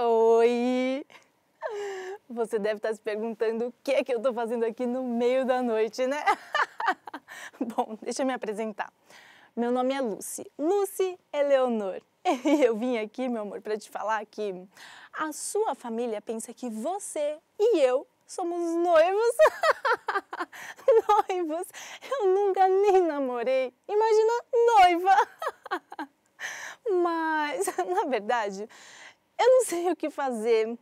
Oi! Você deve estar tá se perguntando o que é que eu estou fazendo aqui no meio da noite, né? Bom, deixa eu me apresentar. Meu nome é Lucy, Lucy Eleonor. É e eu vim aqui, meu amor, para te falar que a sua família pensa que você e eu somos noivos. noivos? Eu nunca nem namorei. Imagina noiva! Mas, na verdade, eu não sei o que fazer.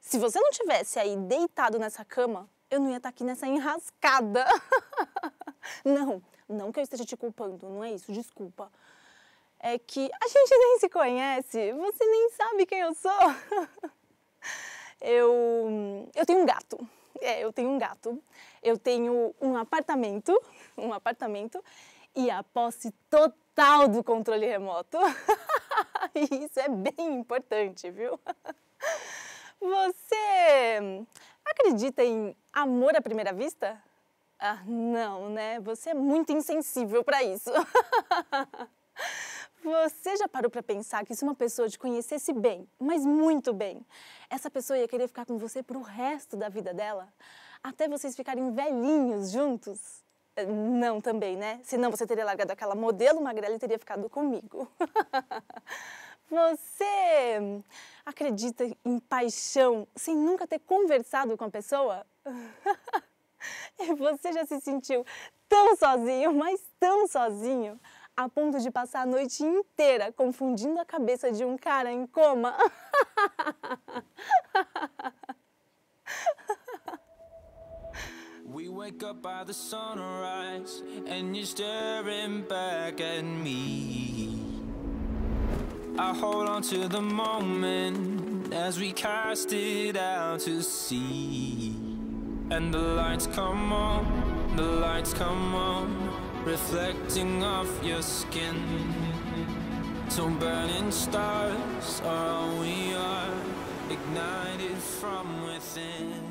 Se você não tivesse aí deitado nessa cama, eu não ia estar tá aqui nessa enrascada. não, não que eu esteja te culpando, não é isso, desculpa. É que a gente nem se conhece, você nem sabe quem eu sou. eu, eu tenho um gato. É, eu tenho um gato. Eu tenho um apartamento, um apartamento e a posse total do controle remoto e isso é bem importante, viu? Você acredita em amor à primeira vista? Ah, não, né? Você é muito insensível para isso. Você já parou para pensar que se uma pessoa te conhecesse bem, mas muito bem, essa pessoa ia querer ficar com você pro resto da vida dela? Até vocês ficarem velhinhos juntos? Não também, né? Senão você teria largado aquela modelo magrela e teria ficado comigo. Você acredita em paixão sem nunca ter conversado com a pessoa? E Você já se sentiu tão sozinho, mas tão sozinho, a ponto de passar a noite inteira confundindo a cabeça de um cara em coma? We wake up by the sunrise and you're staring back at me. I hold on to the moment as we cast it out to sea. And the lights come on, the lights come on, reflecting off your skin. So burning stars are all we are, ignited from within.